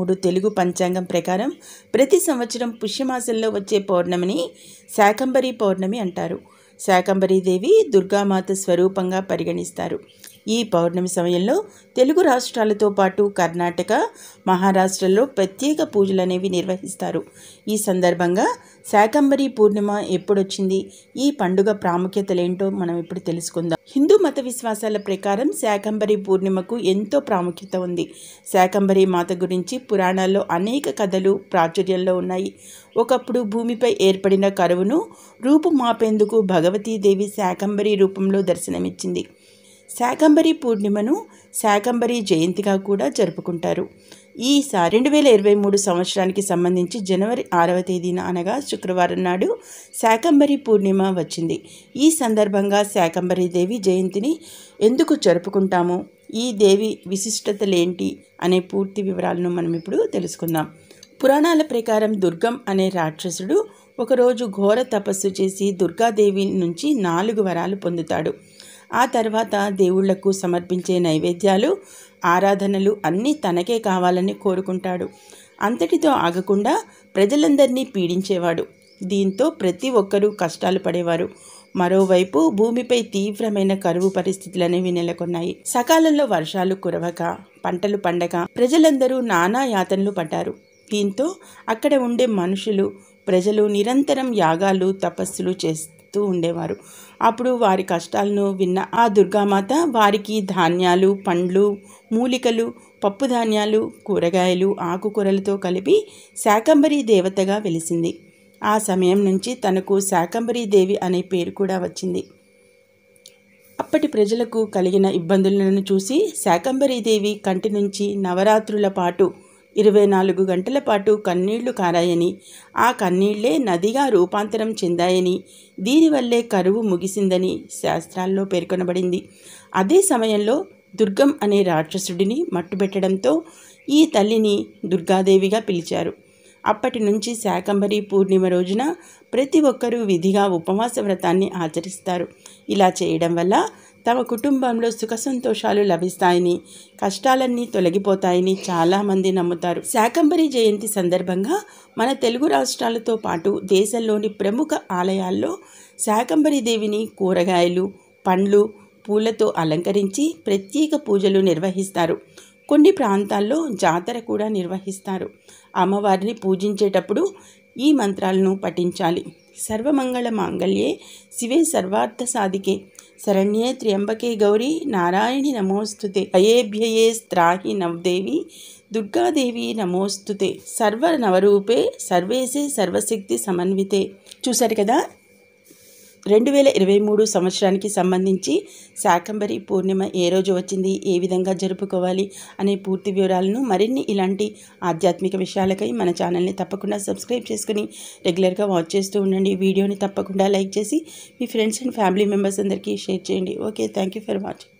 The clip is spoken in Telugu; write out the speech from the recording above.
మూడు తెలుగు పంచాంగం ప్రకారం ప్రతి సంవత్సరం పుష్యమాసంలో వచ్చే పౌర్ణమిని శాకంబరి పౌర్ణమి అంటారు శాకంబరీదేవి దుర్గామాత స్వరూపంగా పరిగణిస్తారు ఈ పౌర్ణమి సమయంలో తెలుగు రాష్ట్రాలతో పాటు కర్ణాటక మహారాష్ట్రలో ప్రత్యేక పూజలు అనేవి నిర్వహిస్తారు ఈ సందర్భంగా శాకంబరి పూర్ణిమ ఎప్పుడొచ్చింది ఈ పండుగ ప్రాముఖ్యతలేంటో మనం ఇప్పుడు తెలుసుకుందాం హిందూ మత విశ్వాసాల ప్రకారం శాకంబరి పూర్ణిమకు ఎంతో ప్రాముఖ్యత ఉంది శాకంబరి మాత గురించి పురాణాల్లో అనేక కథలు ప్రాచుర్యంలో ఉన్నాయి ఒకప్పుడు భూమిపై ఏర్పడిన కరువును రూపుమాపేందుకు భగ భగవతీదేవి శాకంబరి రూపంలో దర్శనమిచ్చింది శాకంబరి పూర్ణిమను శాకంబరి జయంతిగా కూడా జరుపుకుంటారు ఈసారి రెండు వేల ఇరవై మూడు సంవత్సరానికి సంబంధించి జనవరి ఆరవ తేదీన అనగా శుక్రవారం నాడు శాకంబరి పూర్ణిమ వచ్చింది ఈ సందర్భంగా శాకంబరి దేవి జయంతిని ఎందుకు జరుపుకుంటాము ఈ దేవి విశిష్టతలేంటి అనే పూర్తి వివరాలను మనం ఇప్పుడు తెలుసుకుందాం పురాణాల ప్రకారం దుర్గం అనే రాక్షసుడు ఒకరోజు ఘోర తపస్సు చేసి దుర్గాదేవి నుంచి నాలుగు వరాలు పొందుతాడు ఆ తర్వాత దేవుళ్లకు సమర్పించే నైవేద్యాలు ఆరాధనలు అన్నీ తనకే కావాలని కోరుకుంటాడు అంతటితో ఆగకుండా ప్రజలందరినీ పీడించేవాడు దీంతో ప్రతి ఒక్కరూ కష్టాలు పడేవారు మరోవైపు భూమిపై తీవ్రమైన కరువు పరిస్థితులు అనేవి నెలకొన్నాయి సకాలంలో వర్షాలు కురవక పంటలు పండక ప్రజలందరూ నానా యాతనలు పడ్డారు దీంతో అక్కడ ఉండే మనుషులు ప్రజలు నిరంతరం యాగాలు తపస్సులు చేస్తూ ఉండేవారు అప్పుడు వారి కష్టాలను విన్న ఆ దుర్గామాత వారికి ధాన్యాలు పండ్లు మూలికలు పప్పు ధాన్యాలు కూరగాయలు ఆకుకూరలతో కలిపి శాకంబరి దేవతగా వెలిసింది ఆ సమయం నుంచి తనకు శాకంబరి దేవి అనే పేరు కూడా వచ్చింది అప్పటి ప్రజలకు కలిగిన ఇబ్బందులను చూసి శాకంబరీదేవి కంటి నుంచి నవరాత్రుల పాటు ఇరవై నాలుగు గంటల పాటు కన్నీళ్లు కారాయని ఆ కన్నీళ్లే నదిగా రూపాంతరం చెందాయని దీనివల్లే కరువు ముగిసిందని శాస్త్రాల్లో పేర్కొనబడింది అదే సమయంలో దుర్గం అనే రాక్షసుడిని మట్టుబెట్టడంతో ఈ తల్లిని దుర్గాదేవిగా పిలిచారు అప్పటి నుంచి శాకంబరి పూర్ణిమ రోజున ప్రతి ఒక్కరూ విధిగా ఉపవాస వ్రతాన్ని ఆచరిస్తారు ఇలా చేయడం వల్ల తమ కుటుంబంలో సుఖ సంతోషాలు లభిస్తాయని కష్టాలన్నీ తొలగిపోతాయని చాలామంది నమ్ముతారు శాకంబరి జయంతి సందర్భంగా మన తెలుగు రాష్ట్రాలతో పాటు దేశంలోని ప్రముఖ ఆలయాల్లో శాకంబరి దేవిని కూరగాయలు పండ్లు పూలతో అలంకరించి ప్రత్యేక పూజలు నిర్వహిస్తారు కొన్ని ప్రాంతాల్లో జాతర కూడా నిర్వహిస్తారు అమ్మవారిని పూజించేటప్పుడు ఈ మంత్రాలను పఠించాలి సర్వమంగళ మాంగళ్యే శివే సర్వార్థ సాధికే శరణ్యే త్ర్యంబకే గౌరీ నారాయణి నమోస్తుతే అయేభ్యయే స్త్రాహి నవదేవి దుర్గాదేవి నమోస్తుతే సర్వ నవరూపే సర్వేసే సర్వశక్తి సమన్వితే చూశారు కదా రెండు వేల ఇరవై మూడు సంవత్సరానికి సంబంధించి శాకంబరి పూర్ణిమ ఏ రోజు వచ్చింది ఏ విధంగా జరుపుకోవాలి అనే పూర్తి వివరాలను మరిన్ని ఇలాంటి ఆధ్యాత్మిక విషయాలకై మన ఛానల్ని తప్పకుండా సబ్స్క్రైబ్ చేసుకుని రెగ్యులర్గా వాచ్ చేస్తూ ఉండండి వీడియోని తప్పకుండా లైక్ చేసి మీ ఫ్రెండ్స్ అండ్ ఫ్యామిలీ మెంబర్స్ అందరికీ షేర్ చేయండి ఓకే థ్యాంక్ ఫర్ వాచింగ్